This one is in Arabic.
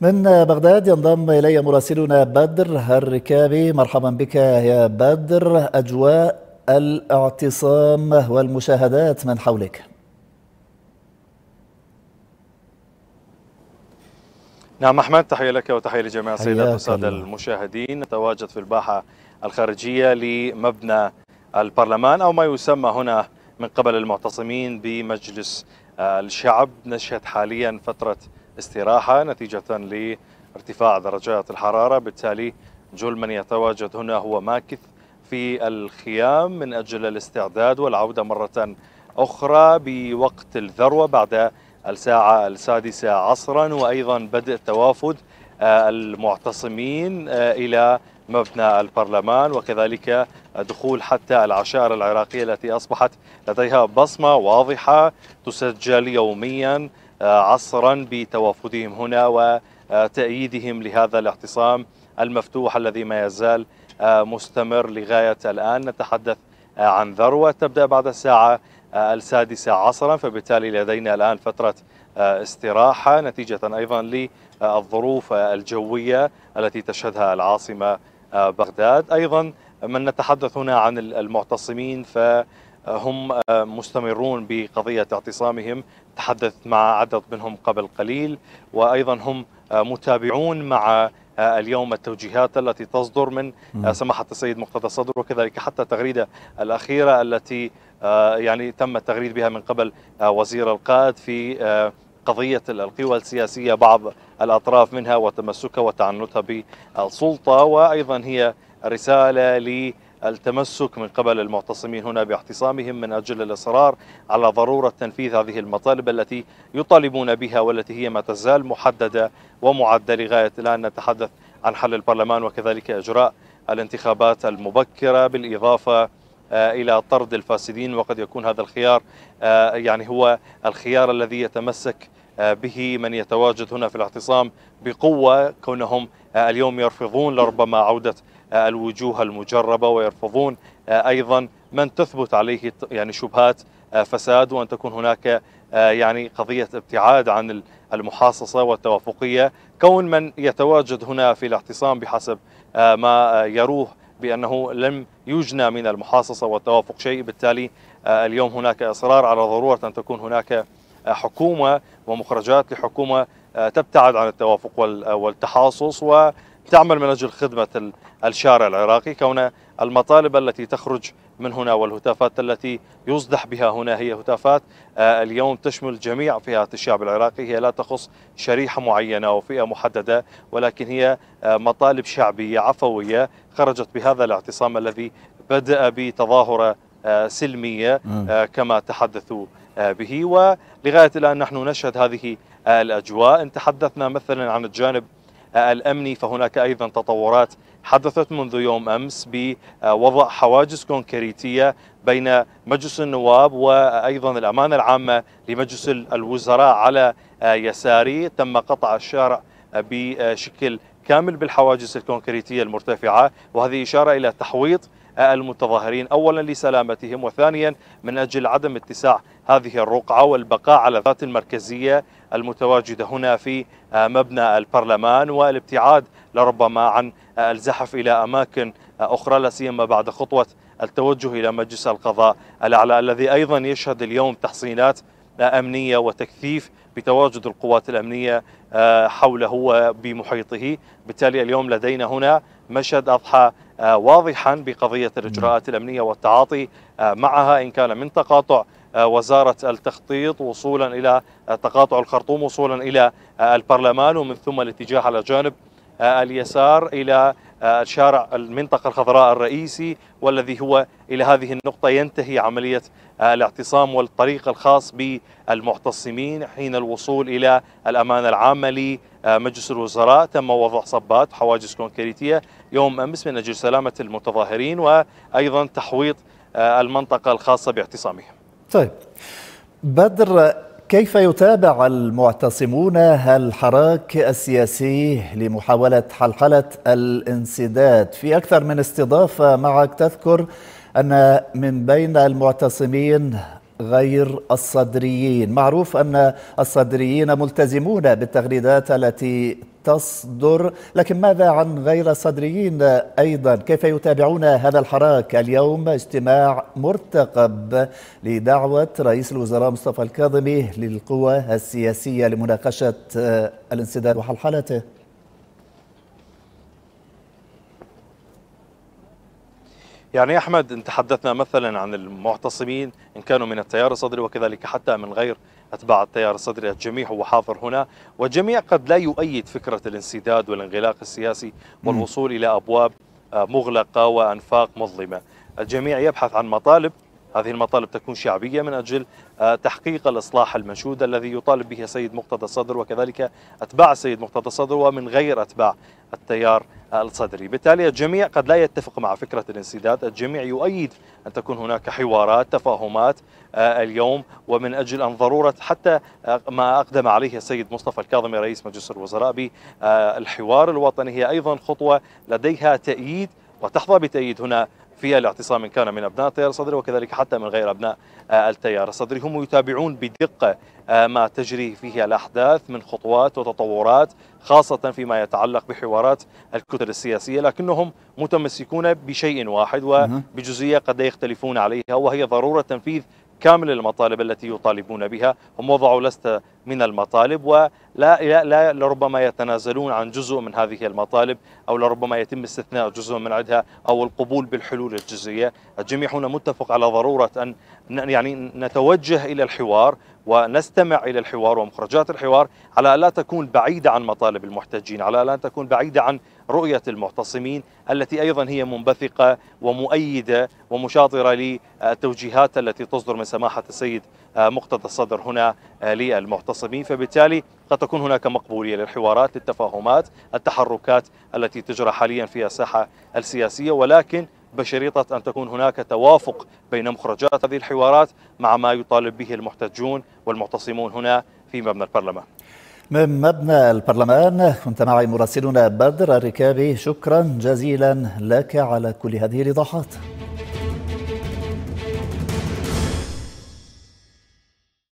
من بغداد ينضم إلي مراسلنا بدر الركابي مرحبا بك يا بدر أجواء الاعتصام والمشاهدات من حولك نعم أحمد تحية لك وتحية لجميع السيدات والسادة المشاهدين نتواجد في الباحة الخارجية لمبنى البرلمان أو ما يسمى هنا من قبل المعتصمين بمجلس آه، الشعب نشهد حاليا فترة استراحة نتيجة لارتفاع درجات الحرارة بالتالي جل من يتواجد هنا هو ماكث في الخيام من أجل الاستعداد والعودة مرة أخرى بوقت الذروة بعد الساعة السادسة عصرا وأيضا بدء توافد آه، المعتصمين آه، إلى مبنى البرلمان وكذلك دخول حتى العشائر العراقية التي أصبحت لديها بصمة واضحة تسجل يوميا آه، عصرا بتوافدهم هنا وتأييدهم لهذا الاعتصام المفتوح الذي ما يزال آه، مستمر لغاية الآن نتحدث آه، عن ذروة تبدأ بعد الساعة السادسة عصرا فبالتالي لدينا الآن فترة استراحة نتيجة أيضا للظروف الجوية التي تشهدها العاصمة بغداد أيضا من نتحدث هنا عن المعتصمين ف هم آه، مستمرون بقضية اعتصامهم تحدثت مع عدد منهم قبل قليل وأيضا هم آه، متابعون مع آه، اليوم التوجيهات التي تصدر من سماحة السيد مقتدى الصدر وكذلك حتى التغريدة الأخيرة التي يعني تم التغريد بها من قبل وزير القائد في قضية القوى السياسية بعض الأطراف منها وتمسكها وتعنتها بالسلطة وأيضا هي رسالة ل التمسك من قبل المعتصمين هنا باعتصامهم من أجل الإصرار على ضرورة تنفيذ هذه المطالب التي يطالبون بها والتي هي ما تزال محددة ومعدة لغاية الآن نتحدث عن حل البرلمان وكذلك إجراء الانتخابات المبكرة بالإضافة آه، الى طرد الفاسدين وقد يكون هذا الخيار آه، يعني هو الخيار الذي يتمسك آه، به من يتواجد هنا في الاعتصام بقوه كونهم اليوم يرفضون لربما عوده الوجوه المجربة ويرفضون آه، أيضا من تثبت عليه يعني شبهات آه، فساد وأن تكون هناك آه، يعني قضية ابتعاد عن المحاصصة والتوافقية كون من يتواجد هنا في الاعتصام بحسب ما يروه بأنه لم يجنى من المحاصصة والتوافق شيء بالتالي اليوم هناك إصرار على ضرورة أن تكون هناك حكومة ومخرجات لحكومة تبتعد عن التوافق والتحاصص و تعمل من أجل خدمة الشارع العراقي كون المطالب التي تخرج من هنا والهتافات التي يصدح بها هنا هي هتافات آه، اليوم تشمل جميع فئات الشعب العراقي هي لا تخص شريحة معينة أو فئة محددة ولكن هي آه، مطالب شعبية عفوية خرجت بهذا الاعتصام الذي بدأ بتظاهرة آه، سلمية كما تحدثوا به ولغاية الآن نحن نشهد هذه الأجواء إن تحدثنا مثلا عن الجانب الأمني فهناك أيضا تطورات حدثت منذ يوم أمس بوضع حواجز كونكريتية بين مجلس النواب وأيضا الأمانة العامة لمجلس الوزراء على يساري تم قطع الشارع بشكل كامل بالحواجز الكونكريتية المرتفعة وهذه إشارة إلى تحويط المتظاهرين اولا لسلامتهم وثانيا من اجل عدم اتساع هذه الرقعه والبقاء على ذات المركزيه المتواجدة هنا في آه، مبنى البرلمان والابتعاد لربما عن آه، الزحف إلى أماكن آه، أخرى لا سيما بعد خطوة التوجه إلى مجلس القضاء الأعلى الذي أيضا يشهد اليوم تحصينات أمنية وتكثيف بتواجد القوات الأمنية حوله وبمحيطه بالتالي اليوم لدينا هنا مشهد أضحى واضحا بقضية الإجراءات الأمنية والتعاطي معها إن كان من تقاطع آه، وزارة التخطيط وصولا إلى آه، تقاطع الخرطوم وصولا إلى آه، البرلمان ومن ثم الاتجاه على جانب اليسار إلى شارع المنطقة الخضراء الرئيسي والذي هو إلى هذه النقطة ينتهي عملية الاعتصام والطريق الخاص بالمعتصمين حين الوصول إلى الأمانة العامة لمجلس الوزراء تم وضع صبات حواجز كونكريتية يوم أمس من أجل سلامة المتظاهرين وأيضا تحويط المنطقة الخاصة باعتصامهم طيب بدر كيف يتابع المعتصمون الحراك السياسي لمحاولة حلحلة الانسداد في أكثر من استضافة معك تذكر أن من بين المعتصمين غير الصدريين معروف أن الصدريين ملتزمون بالتغريدات التي تصدر لكن ماذا عن غير الصدريين أيضا كيف يتابعون هذا الحراك اليوم اجتماع مرتقب لدعوة رئيس الوزراء مصطفى الكاظمي للقوى السياسية لمناقشة الانسداد وحل حالته يعني أحمد أنت حدثنا مثلا عن المعتصمين إن كانوا من التيار الصدري وكذلك حتى من غير أتباع التيار الصدري الجميع هو حاضر هنا والجميع قد لا يؤيد فكرة الانسداد والانغلاق السياسي والوصول إلى أبواب آه، مغلقة وأنفاق مظلمة الجميع يبحث عن مطالب هذه المطالب تكون شعبية من أجل آه، تحقيق الإصلاح المنشود الذي يطالب به سيد مقتدى الصدر وكذلك أتباع سيد مقتدى الصدر ومن غير أتباع التيار الصدري بالتالي الجميع قد لا يتفق مع فكرة الانسداد الجميع يؤيد أن تكون هناك حوارات تفاهمات آه، اليوم ومن أجل أن ضرورة حتى آه، ما أقدم عليه السيد مصطفى الكاظمي رئيس مجلس الوزراء بالحوار الوطني هي أيضا خطوة لديها تأييد وتحظى بتأييد هنا في الاعتصام إن كان من أبناء التيار الصدري وكذلك حتى من غير أبناء آه، التيار الصدري هم يتابعون بدقة آه، ما تجري فيه الأحداث من خطوات وتطورات خاصة فيما يتعلق بحوارات الكتل السياسية لكنهم متمسكون بشيء واحد وبجزئية قد يختلفون عليها وهي ضرورة تنفيذ كامل المطالب التي يطالبون بها هم وضعوا لست من المطالب ولا لا لربما يتنازلون عن جزء من هذه المطالب أو لربما يتم استثناء جزء من عدها أو القبول بالحلول الجزئية الجميع هنا متفق على ضرورة أن يعني نتوجه إلى الحوار ونستمع إلى الحوار ومخرجات الحوار على ألا تكون بعيدة عن مطالب المحتجين على ألا تكون بعيدة عن رؤية المعتصمين التي أيضا هي منبثقة ومؤيدة ومشاطرة للتوجيهات التي تصدر من سماحة السيد آه، مقتضى الصدر هنا آه، للمعتصمين فبالتالي قد تكون هناك مقبولية للحوارات للتفاهمات التحركات التي تجرى حاليا في الساحة السياسية ولكن بشريطة أن تكون هناك توافق بين مخرجات هذه الحوارات مع ما يطالب به المحتجون والمعتصمون هنا في مبنى البرلمان من مبنى البرلمان كنت معي مراسلنا بدر الركابي شكرا جزيلا لك على كل هذه الايضاحات